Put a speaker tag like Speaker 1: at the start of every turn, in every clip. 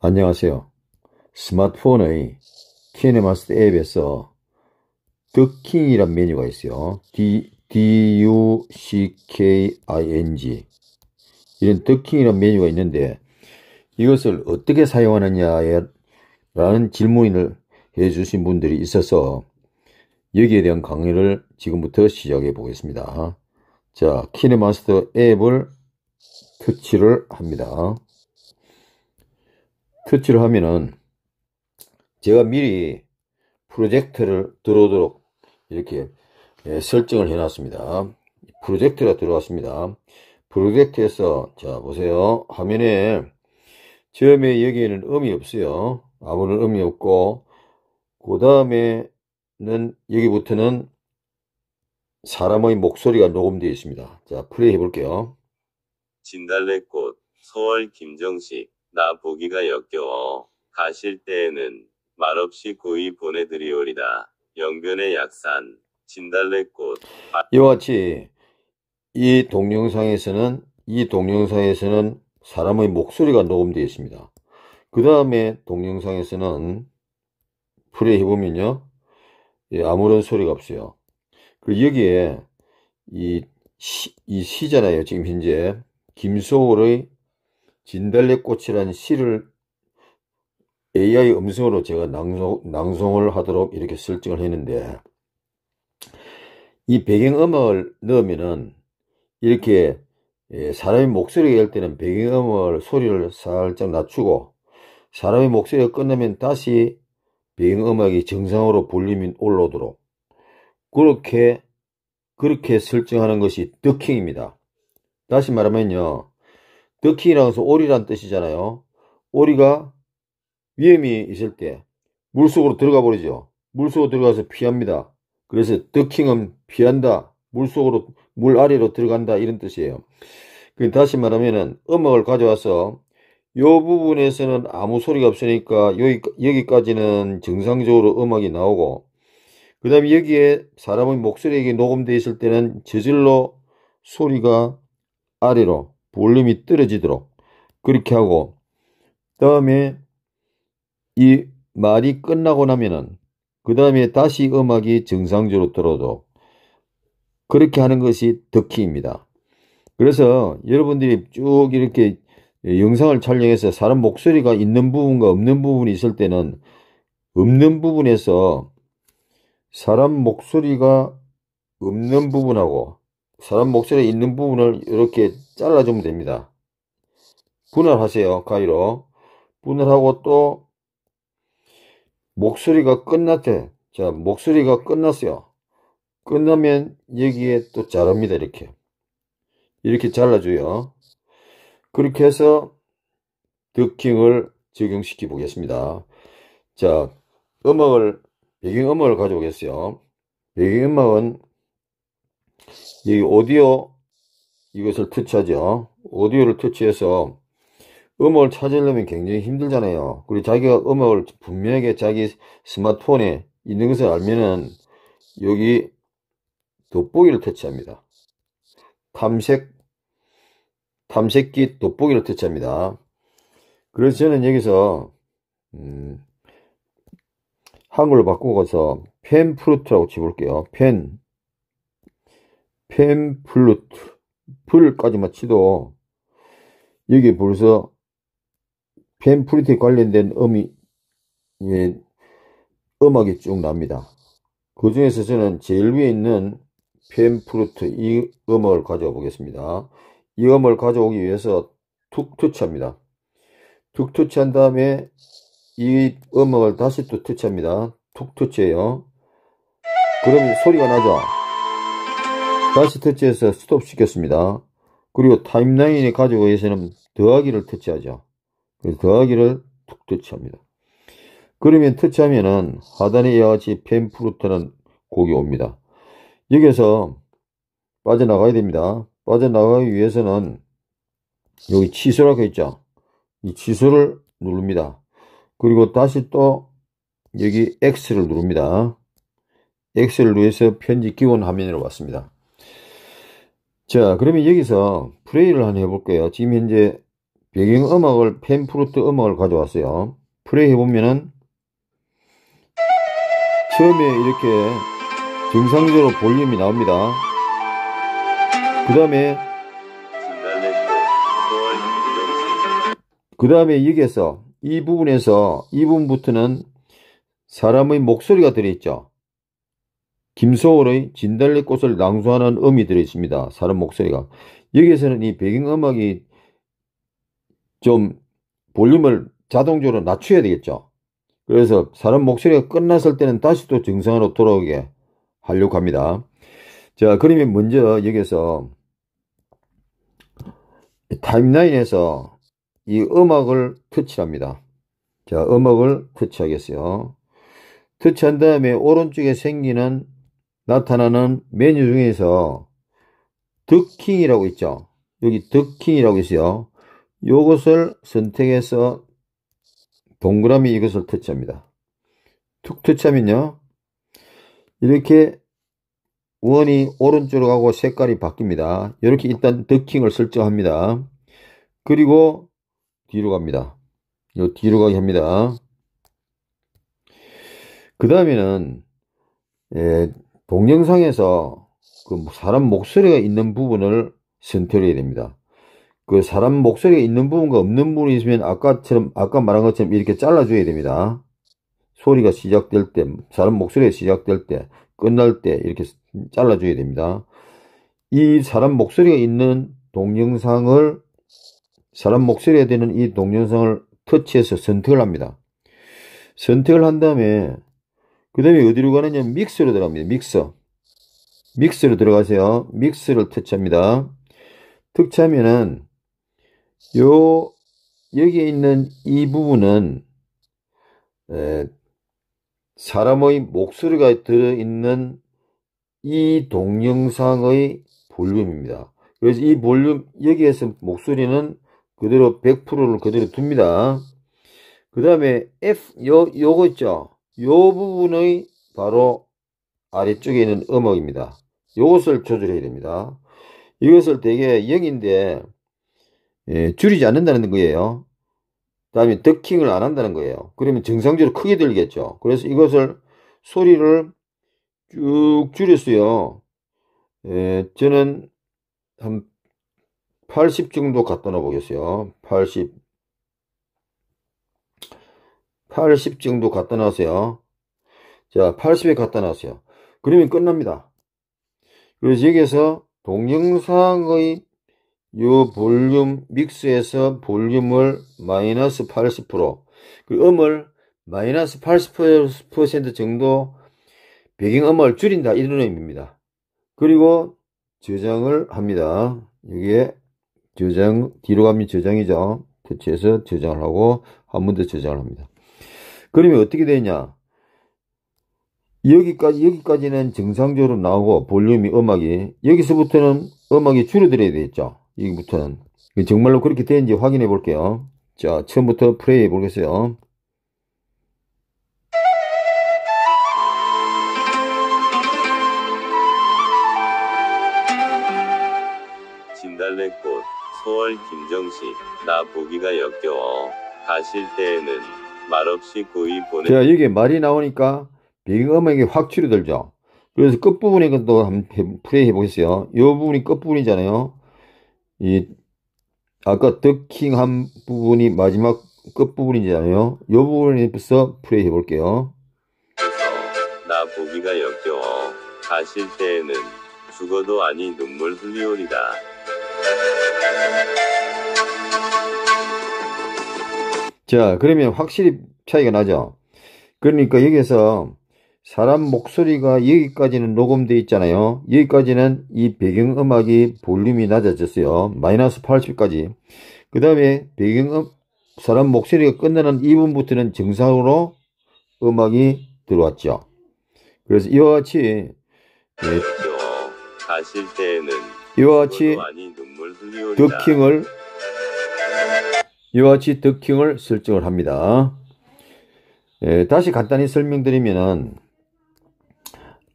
Speaker 1: 안녕하세요. 스마트폰의 키네마스 앱에서 덕킹이란 메뉴가 있어요. D, D-U-C-K-I-N-G 이런 덕킹이란 메뉴가 있는데 이것을 어떻게 사용하느냐 라는 질문을 해주신 분들이 있어서 여기에 대한 강의를 지금부터 시작해 보겠습니다. 자, 키네마스터 앱을 터치를 합니다. 터치를 하면은 제가 미리 프로젝트를 들어오도록 이렇게 예, 설정을 해놨습니다. 프로젝트가 들어왔습니다. 프로젝트에서 자 보세요. 화면에 처음에 여기에는 음이 없어요. 아무런 음이 없고 그 다음에는 여기부터는 사람의 목소리가 녹음되어 있습니다. 자, 플레이 해볼게요.
Speaker 2: 진달래꽃, 서울 김정식, 나 보기가 역겨워. 가실 때에는 말없이 고이 보내드리오리다. 영변의 약산, 진달래꽃.
Speaker 1: 이와 같이 이 동영상에서는 이 동영상에서는 사람의 목소리가 녹음되어 있습니다. 그 다음에 동영상에서는 플레이 해보면요. 예, 아무런 소리가 없어요. 그 여기에 이, 시, 이 시잖아요. 지금 현재 김소월의 진달래꽃이라는 시를 AI 음성으로 제가 낭송, 낭송을 하도록 이렇게 설정을 했는데 이 배경음을 악 넣으면은 이렇게 예, 사람의 목소리가 열 때는 배경음악 소리를 살짝 낮추고 사람의 목소리가 끝나면 다시 배경음악이 정상으로 볼륨이 올라오도록 그렇게 그렇게 설정하는 것이 더킹입니다. 다시 말하면요. 더킹이라는 것은 오리란 뜻이잖아요. 오리가 위험이 있을 때 물속으로 들어가 버리죠. 물속으로 들어가서 피합니다. 그래서 더킹은 피한다. 물속으로 물 아래로 들어간다 이런 뜻이에요. 그 다시 말하면은 음악을 가져와서 요 부분에서는 아무 소리가 없으니까 여기, 여기까지는 정상적으로 음악이 나오고 그 다음에 여기에 사람의 목소리에게 녹음되어 있을 때는 저절로 소리가 아래로 볼륨이 떨어지도록 그렇게 하고 그 다음에 이 말이 끝나고 나면은 그 다음에 다시 음악이 정상적으로 들어도 그렇게 하는 것이 덕키입니다. 그래서 여러분들이 쭉 이렇게 영상을 촬영해서 사람 목소리가 있는 부분과 없는 부분이 있을 때는 없는 부분에서 사람 목소리가 없는 부분하고 사람 목소리 있는 부분을 이렇게 잘라주면 됩니다. 분할하세요. 가위로. 분할하고 또 목소리가 끝났대. 자, 목소리가 끝났어요. 끝나면 여기에 또 자릅니다. 이렇게. 이렇게 잘라줘요. 그렇게 해서 드킹을 적용시켜 보겠습니다. 자, 음악을 배경 음악을 가져오겠어요. 배경 음악은 이 오디오 이것을 터치하죠. 오디오를 터치해서 음악을 찾으려면 굉장히 힘들잖아요. 그리고 자기가 음악을 분명하게 자기 스마트폰에 있는 것을 알면은 여기 돋보기를 터치합니다. 탐색, 탐색기 돋보기를 터치합니다. 그래서 저는 여기서, 음, 한글로 바꾸어서 펜프루트라고 치볼게요 펜, 펜플루트, 불까지만 치도 여기 벌써 펜프루트에 관련된 음이 예, 음악이 쭉 납니다. 그 중에서 저는 제일 위에 있는 펜프루트 이 음을 악 가져와 보겠습니다. 이 음을 악 가져오기 위해서 툭터치합니다툭터치한 다음에 이 음악을 다시 또 터치합니다. 툭 터치해요. 그러면 소리가 나죠. 다시 터치해서 스톱 시켰습니다. 그리고 타임라인에 가지고 해서는 더하기를 터치하죠. 그래서 더하기를 툭 터치합니다. 그러면 터치하면은 하단에 이와 같이 펜프루트라는 곡이 옵니다. 여기에서 빠져나가야 됩니다. 빠져나가기 위해서는 여기 취소라고 있죠. 이 취소를 누릅니다. 그리고 다시 또 여기 X를 누릅니다. X를 누해서 편집 기본 화면으로 왔습니다. 자 그러면 여기서 플레이를 한번 해볼게요. 지금 현재 배경음악을 펜프루트 음악을 가져왔어요. 플레이 해보면은 처음에 이렇게 정상적으로 볼륨이 나옵니다. 그 다음에 그 다음에 여기에서 이 부분에서 이 부분부터는 사람의 목소리가 들어있죠. 김소월의 진달래꽃을 낭송하는 음이 들어있습니다. 사람 목소리가. 여기에서는 이 배경음악이 좀 볼륨을 자동적으로 낮춰야 되겠죠. 그래서 사람 목소리가 끝났을 때는 다시 또 정상으로 돌아오게 하려고 합니다. 자, 그러면 먼저 여기서 타임라인에서 이 음악을 터치합니다. 자, 음악을 터치하겠어요. 터치한 다음에 오른쪽에 생기는 나타나는 메뉴 중에서 드킹이라고 있죠. 여기 드킹이라고 있어요. 요것을 선택해서 동그라미 이것을 터치합니다. 툭 터치하면요. 이렇게 원이 오른쪽으로 가고 색깔이 바뀝니다. 이렇게 일단 드킹을 설정합니다. 그리고 뒤로 갑니다. 요 뒤로 가게 합니다. 그 다음에는 예, 동영상에서 그 뭐 사람 목소리가 있는 부분을 선택해야 됩니다. 그 사람 목소리가 있는 부분과 없는 부분이 있으면 아까처럼 아까 말한 것처럼 이렇게 잘라줘야 됩니다. 소리가 시작될 때, 사람 목소리가 시작될 때, 끝날 때 이렇게 잘라줘야 됩니다. 이 사람 목소리가 있는 동영상을 사람 목소리에 되는 이 동영상을 터치해서 선택을 합니다. 선택을 한 다음에 그 다음에 어디로 가느냐 믹스로 들어갑니다. 믹서 믹스로 들어가세요. 믹스를 터치합니다. 특치하면은 요 여기에 있는 이 부분은 사람의 목소리가 들어있는 이 동영상의 볼륨입니다. 그래서 이 볼륨 여기에서 목소리는 그대로 100%를 그대로 둡니다. 그 다음에 F 요, 요거 있죠. 요 부분의 바로 아래쪽에 있는 음악입니다. 요것을 조절해야 됩니다. 이것을 되게 0인데 예, 줄이지 않는다는 거예요. 그 다음에 더킹을 안 한다는 거예요. 그러면 정상적으로 크게 들겠죠. 그래서 이것을 소리를 쭉 줄였어요. 예, 저는 한80 정도 갖다 놔 보겠어요 80 80 정도 갖다 놨어요 자 80에 갖다 놨어요 그러면 끝납니다 그래서 여기에서 동영상의 이 볼륨 믹스에서 볼륨을 마이너스 80%그 음을 마이너스 80% 정도 배경음을 줄인다 이런 의미입니다 그리고 저장을 합니다 여기에 저장, 뒤로 가면 저장이죠. 터치해서 저장을 하고 한 번 더 저장을 합니다. 그러면 어떻게 되냐? 여기까지, 여기까지는 정상적으로 나오고 볼륨이 음악이, 여기서부터는 음악이 줄어들어야 되겠죠. 여기부터는. 정말로 그렇게 되는지 확인해 볼게요. 자, 처음부터 플레이 해 보겠어요.
Speaker 2: 진달래꽃 소월 김정식 나 보기가 역겨워 가실 때에는 말없이 고이 보내 자
Speaker 1: 여기에 말이 나오니까 비음액게확 줄어들죠 그래서 끝부분에 것도 그 한번 플레이 해보겠어요 이 부분이 끝부분이잖아요 이 아까 더킹 한 부분이 마지막 끝부분이잖아요 이 부분에서 플레이 해볼게요
Speaker 2: 나 보기가 역겨워 가실 때에는 죽어도 아니 눈물 흘리오리다
Speaker 1: 자, 그러면 확실히 차이가 나죠. 그러니까 여기에서 사람 목소리가 여기까지는 녹음되어 있잖아요. 여기까지는 이 배경음악이 볼륨이 낮아졌어요. 마이너스 80까지. 그 다음에 배경음, 사람 목소리가 끝나는 2분부터는 정상으로 음악이 들어왔죠. 그래서 이와 같이 네. 네.
Speaker 2: 이와 같이 덕킹을
Speaker 1: 이와 같이 덕킹을 설정을 합니다. 예, 다시 간단히 설명드리면은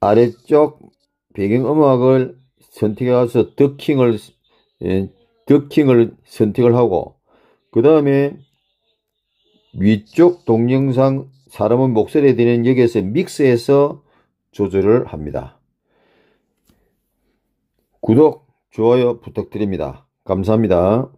Speaker 1: 아래쪽 배경음악을 선택해서 덕킹을 예, 덕킹을 선택을 하고 그 다음에 위쪽 동영상 사람은 목소리에 되는 여기에서 믹스해서 조절을 합니다. 구독 좋아요 부탁드립니다. 감사합니다.